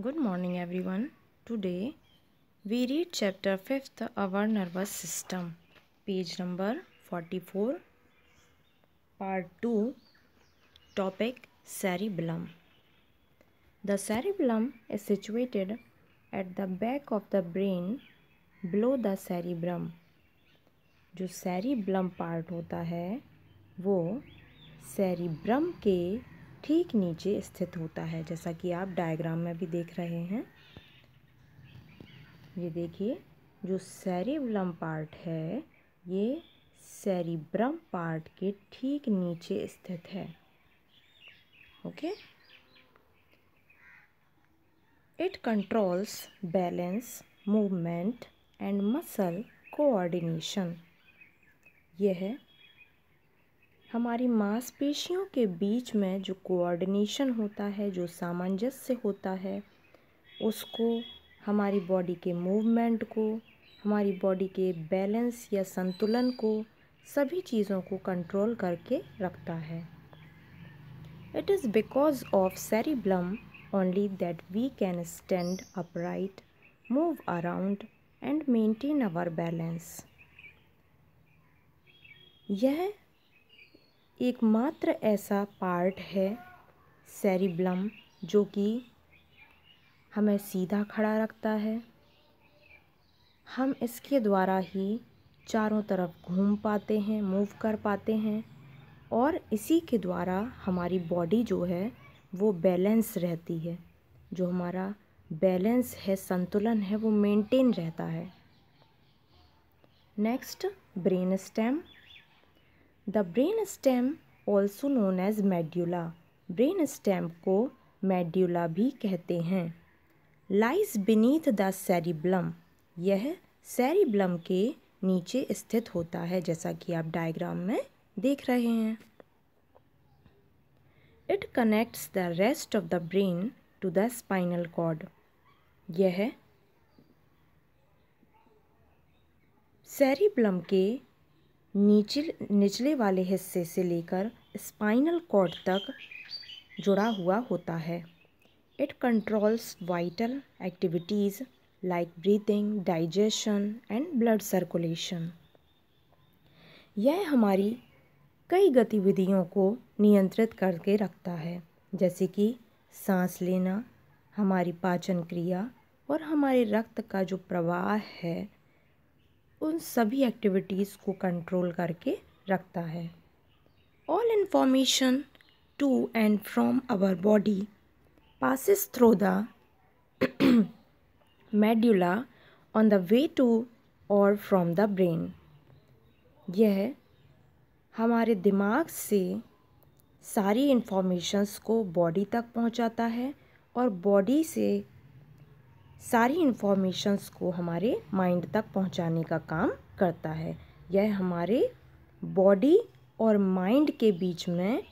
Good morning everyone today we read chapter fifth our nervous system page number forty four part two topic cerebellum the cerebellum is situated at the back of the brain below the cerebrum जो cerebellum part होता है वो cerebrum के ठीक नीचे स्थित होता है जैसा कि आप डायग्राम में भी देख रहे हैं ये देखिए जो सेरिब्लम पार्ट है ये सेरिब्रम पार्ट के ठीक नीचे स्थित है okay it controls balance movement and muscle coordination यह हमारी मांसपेशियों के बीच में जो कोऑर्डिनेशन होता है जो सामंजस्य होता है उसको हमारी बॉडी के मूवमेंट को हमारी बॉडी के बैलेंस या संतुलन को सभी चीज़ों को कंट्रोल करके रखता है it is because of cerebellum only that we can stand upright move around and maintain our balance यह एकमात्र ऐसा पार्ट है सेरिब्लम जो कि हमें सीधा खड़ा रखता है हम इसके द्वारा ही चारों तरफ घूम पाते हैं मूव कर पाते हैं और इसी के द्वारा हमारी बॉडी जो है वो बैलेंस रहती है जो हमारा बैलेंस है संतुलन है वो मेंटेन रहता है next brain stem the brain stem also known as medulla brain stem को मेड्यूला भी कहते हैं लाइज बीनीथ द सेरिब्लम यह सेरिब्लम के नीचे स्थित होता है जैसा कि आप डायग्राम में देख रहे हैं it connects the rest of the brain to the spinal cord यह सेरिब्लम के नीचे निचले वाले हिस्से से लेकर स्पाइनल कॉर्ड तक जुड़ा हुआ होता है it controls vital activities like breathing digestion and blood circulation यह हमारी कई गतिविधियों को नियंत्रित करके रखता है जैसे कि सांस लेना हमारी पाचन क्रिया और हमारे रक्त का जो प्रवाह है उन सभी एक्टिविटीज़ को कंट्रोल करके रखता है all information to and from our body passes through the medulla on the way to और फ्रॉम द ब्रेन यह हमारे दिमाग से सारी इन्फॉर्मेशंस को बॉडी तक पहुंचाता है और बॉडी से सारी इन्फॉर्मेशंस को हमारे माइंड तक पहुंचाने का काम करता है यह हमारे बॉडी और माइंड के बीच में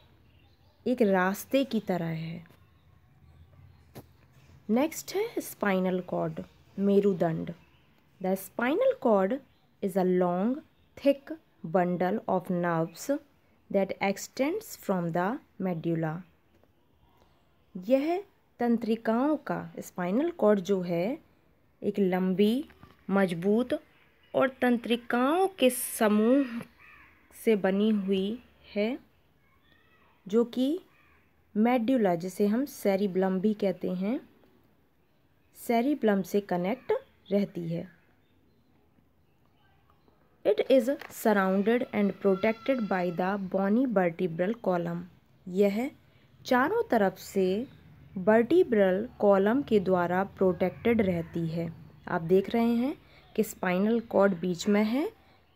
एक रास्ते की तरह है नेक्स्ट है स्पाइनल कॉर्ड मेरुदंड the spinal cord is a long thick bundle of nerves that extends from the medulla यह तंत्रिकाओं का स्पाइनल कॉर्ड जो है एक लंबी मजबूत और तंत्रिकाओं के समूह से बनी हुई है जो कि मेड्यूला जिसे हम सेरिब्लम भी कहते हैं सेरिब्लम से कनेक्ट रहती है it is surrounded and protected by the bony vertebral column यह चारों तरफ से वर्टिब्रल कॉलम के द्वारा प्रोटेक्टेड रहती है आप देख रहे हैं कि स्पाइनल कॉर्ड बीच में है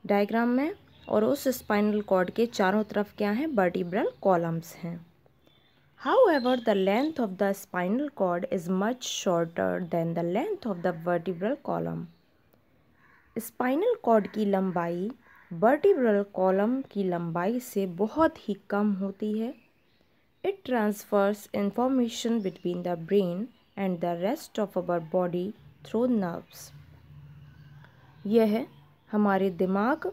डायग्राम में और उस स्पाइनल कॉर्ड के चारों तरफ क्या हैं वर्टिब्रल कॉलम्स हैं however the length of the spinal cord is much shorter than the length of the vertebral column spinal cord की लंबाई वर्टिब्रल कॉलम की लंबाई से बहुत ही कम होती है It transfers information between the brain and the rest of our body through nerves. यह हमारे दिमाग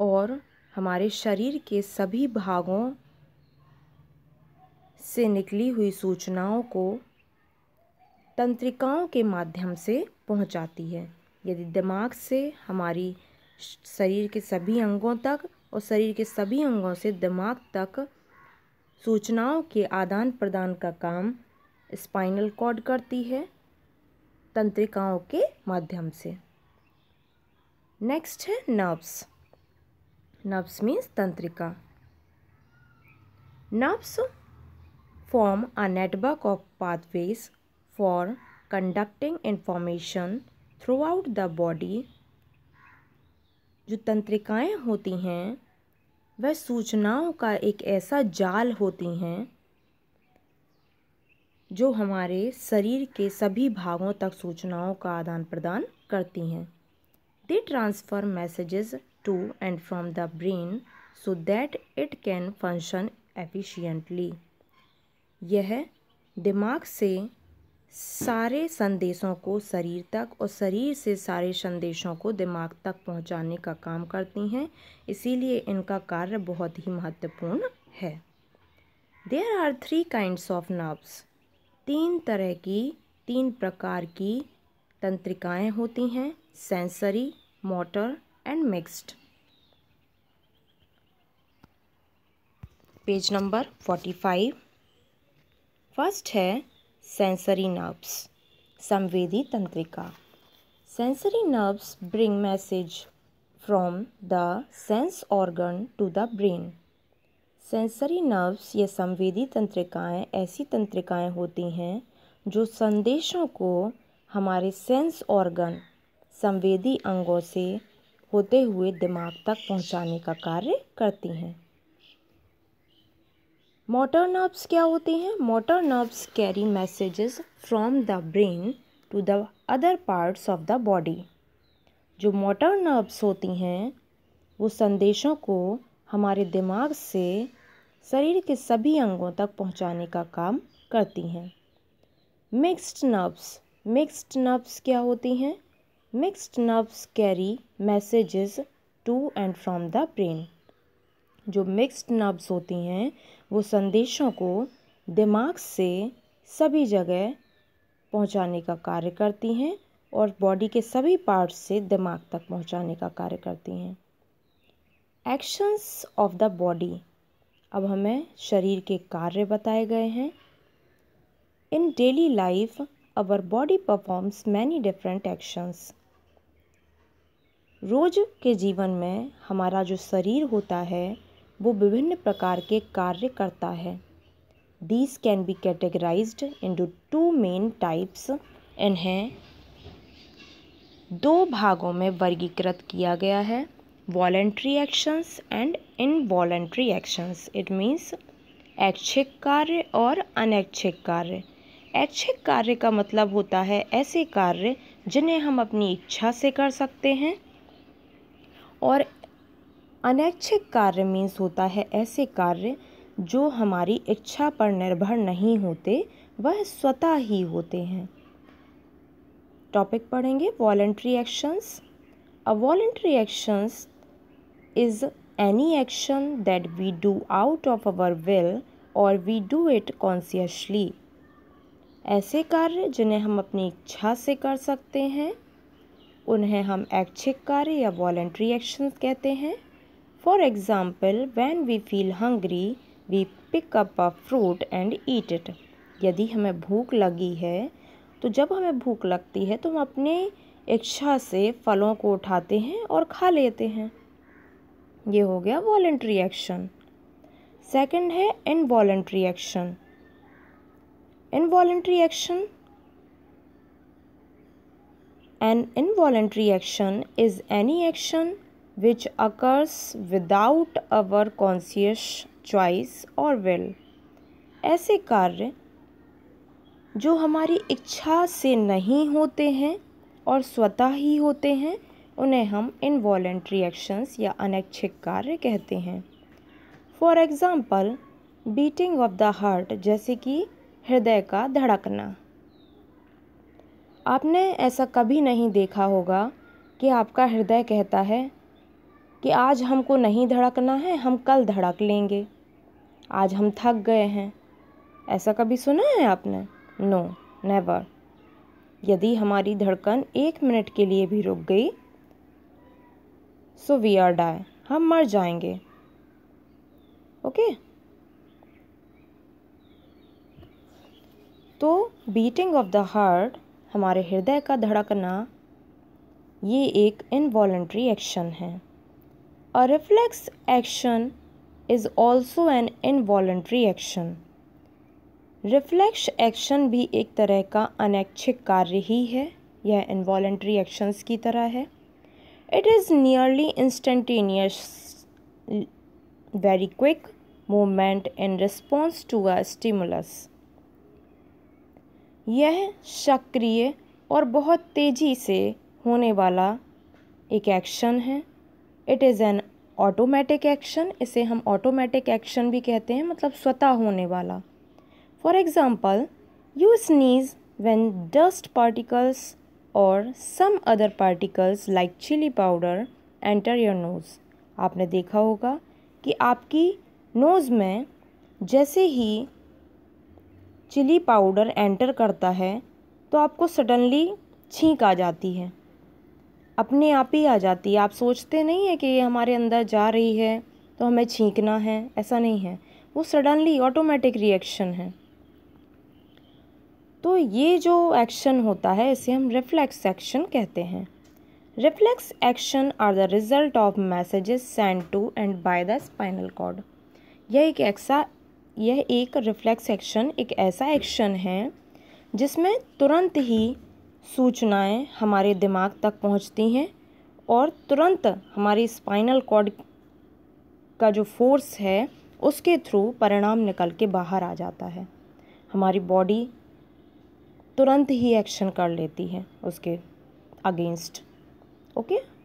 और हमारे शरीर के सभी भागों से निकली हुई सूचनाओं को तंत्रिकाओं के माध्यम से पहुंचाती है यदि दिमाग से हमारी शरीर के सभी अंगों तक और शरीर के सभी अंगों से दिमाग तक सूचनाओं के आदान प्रदान का काम स्पाइनल कॉर्ड करती है तंत्रिकाओं के माध्यम से नेक्स्ट है नर्व्स नर्व्स मीन्स तंत्रिका nerves a network of pathways for conducting information throughout the body जो तंत्रिकाएं होती हैं वह सूचनाओं का एक ऐसा जाल होती हैं जो हमारे शरीर के सभी भागों तक सूचनाओं का आदान प्रदान करती हैं they transfer messages to and from the brain so that it can function efficiently यह दिमाग से सारे संदेशों को शरीर तक और शरीर से सारे संदेशों को दिमाग तक पहुंचाने का काम करती हैं इसीलिए इनका कार्य बहुत ही महत्वपूर्ण है there are three kinds of nerves तीन तरह की तीन प्रकार की तंत्रिकाएं होती हैं sensory motor and mixed page number forty five first है सेंसरी नर्व्स संवेदी तंत्रिका sensory nerves bring message from the sense organ to the brain sensory nerves या संवेदी तंत्रिकाएं ऐसी तंत्रिकाएं होती हैं जो संदेशों को हमारे सेंस ऑर्गन संवेदी अंगों से होते हुए दिमाग तक पहुंचाने का कार्य करती हैं मोटर नर्व्स क्या होते हैं motor nerves carry messages from the brain to the other parts of the body जो मोटर नर्व्स होती हैं वो संदेशों को हमारे दिमाग से शरीर के सभी अंगों तक पहुंचाने का काम करती हैं मिक्स्ड नर्व्स मिक्स्ड नर्व्स क्या होती हैं mixed nerves carry messages to and from the brain जो मिक्स्ड नर्व्स होती हैं वो संदेशों को दिमाग से सभी जगह पहुंचाने का कार्य करती हैं और बॉडी के सभी पार्ट्स से दिमाग तक पहुंचाने का कार्य करती हैं एक्शंस ऑफ द बॉडी अब हमें शरीर के कार्य बताए गए हैं in daily life our body performs many different actions रोज के जीवन में हमारा जो शरीर होता है वो विभिन्न प्रकार के कार्य करता है can be categorize into two main types इन्हें दो भागों में वर्गीकृत किया गया है voluntary actions and involuntary actions it means ऐच्छिक कार्य और अनैच्छिक कार्य ऐच्छिक कार्य का मतलब होता है ऐसे कार्य जिन्हें हम अपनी इच्छा से कर सकते हैं और अनैच्छिक कार्य मीन्स होता है ऐसे कार्य जो हमारी इच्छा पर निर्भर नहीं होते वह स्वतः ही होते हैं टॉपिक पढ़ेंगे voluntary actions a voluntary actions is any action that we do out of our will और वी डू इट कॉन्सियसली ऐसे कार्य जिन्हें हम अपनी इच्छा से कर सकते हैं उन्हें हम ऐच्छिक कार्य या वॉलेंट्री एक्शंस कहते हैं For example, when we feel hungry, we pick up a fruit and eat it. यदि हमें भूख लगी है तो जब हमें भूख लगती है तो हम अपने इच्छा से फलों को उठाते हैं और खा लेते हैं ये हो गया वॉलेंट्री एक्शन सेकंड है involuntary action involuntary action an involuntary action is any action which occurs without our conscious choice or will. ऐसे कार्य जो हमारी इच्छा से नहीं होते हैं और स्वतः ही होते हैं उन्हें हम इनवॉलेंट्री एक्शंस या अनैच्छिक कार्य कहते हैं for example beating of the heart जैसे कि हृदय का धड़कना आपने ऐसा कभी नहीं देखा होगा कि आपका हृदय कहता है कि आज हमको नहीं धड़कना है हम कल धड़क लेंगे आज हम थक गए हैं ऐसा कभी सुना है आपने नो नेवर यदि हमारी धड़कन एक मिनट के लिए भी रुक गई सो वी आर डाई हम मर जाएंगे ओके okay? तो बीटिंग ऑफ द हार्ट हमारे हृदय का धड़कना ये एक इनवॉल्ट्री एक्शन है A reflex action is also an involuntary action. Reflex action भी एक तरह का अनैच्छिक कार्य ही है यह इन्वॉल्ट्री एक्शंस की तरह है it is nearly instantaneous very quick movement in response to a stimulus यह सक्रिय और बहुत तेज़ी से होने वाला एक एक्शन है it is an automatic action इसे हम ऑटोमेटिक एक्शन भी कहते हैं मतलब स्वतः होने वाला for example you sneeze when dust particles और some other particles like chili powder enter your nose आपने देखा होगा कि आपकी नोज़ में जैसे ही चिली पाउडर एंटर करता है तो आपको सडनली छींक आ जाती है अपने आप ही आ जाती है आप सोचते नहीं है कि ये हमारे अंदर जा रही है तो हमें छींकना है ऐसा नहीं है वो सडनली ऑटोमेटिक रिएक्शन है तो ये जो एक्शन होता है इसे हम रिफ्लेक्स एक्शन कहते हैं reflex action are the result of messages send to and by the spinal cord यह एक ऐसा यह एक रिफ्लेक्स एक्शन एक ऐसा एक्शन है जिसमें तुरंत ही सूचनाएं हमारे दिमाग तक पहुंचती हैं और तुरंत हमारी स्पाइनल कॉर्ड का जो फोर्स है उसके थ्रू परिणाम निकल के बाहर आ जाता है हमारी बॉडी तुरंत ही एक्शन कर लेती है उसके अगेंस्ट ओके